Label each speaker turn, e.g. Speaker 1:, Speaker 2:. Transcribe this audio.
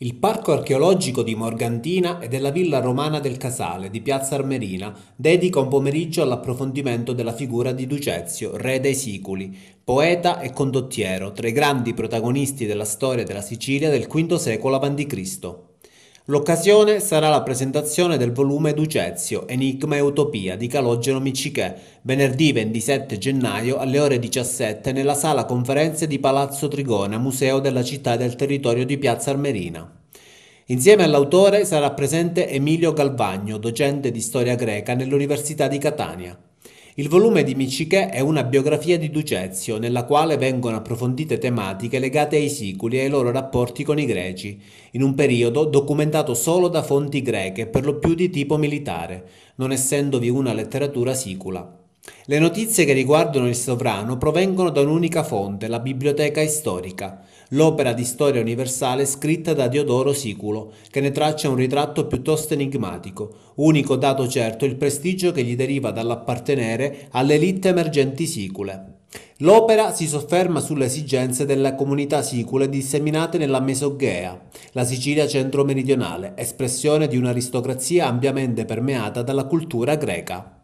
Speaker 1: Il parco archeologico di Morgantina e della villa romana del Casale di Piazza Armerina dedica un pomeriggio all'approfondimento della figura di Ducezio, re dei siculi, poeta e condottiero, tra i grandi protagonisti della storia della Sicilia del V secolo a.C. L'occasione sarà la presentazione del volume Ducezio, Enigma e Utopia di Calogero Micicè, venerdì 27 gennaio alle ore 17 nella sala conferenze di Palazzo Trigona, Museo della città e del territorio di Piazza Armerina. Insieme all'autore sarà presente Emilio Galvagno, docente di storia greca nell'Università di Catania. Il volume di Michiche è una biografia di Ducezio, nella quale vengono approfondite tematiche legate ai siculi e ai loro rapporti con i greci, in un periodo documentato solo da fonti greche, per lo più di tipo militare, non essendovi una letteratura sicula. Le notizie che riguardano il sovrano provengono da un'unica fonte, la Biblioteca Istorica, l'opera di storia universale scritta da Diodoro Siculo, che ne traccia un ritratto piuttosto enigmatico, unico dato certo il prestigio che gli deriva dall'appartenere all'elite emergenti sicule. L'opera si sofferma sulle esigenze delle comunità sicule disseminate nella Mesoghea, la Sicilia centro-meridionale, espressione di un'aristocrazia ampiamente permeata dalla cultura greca.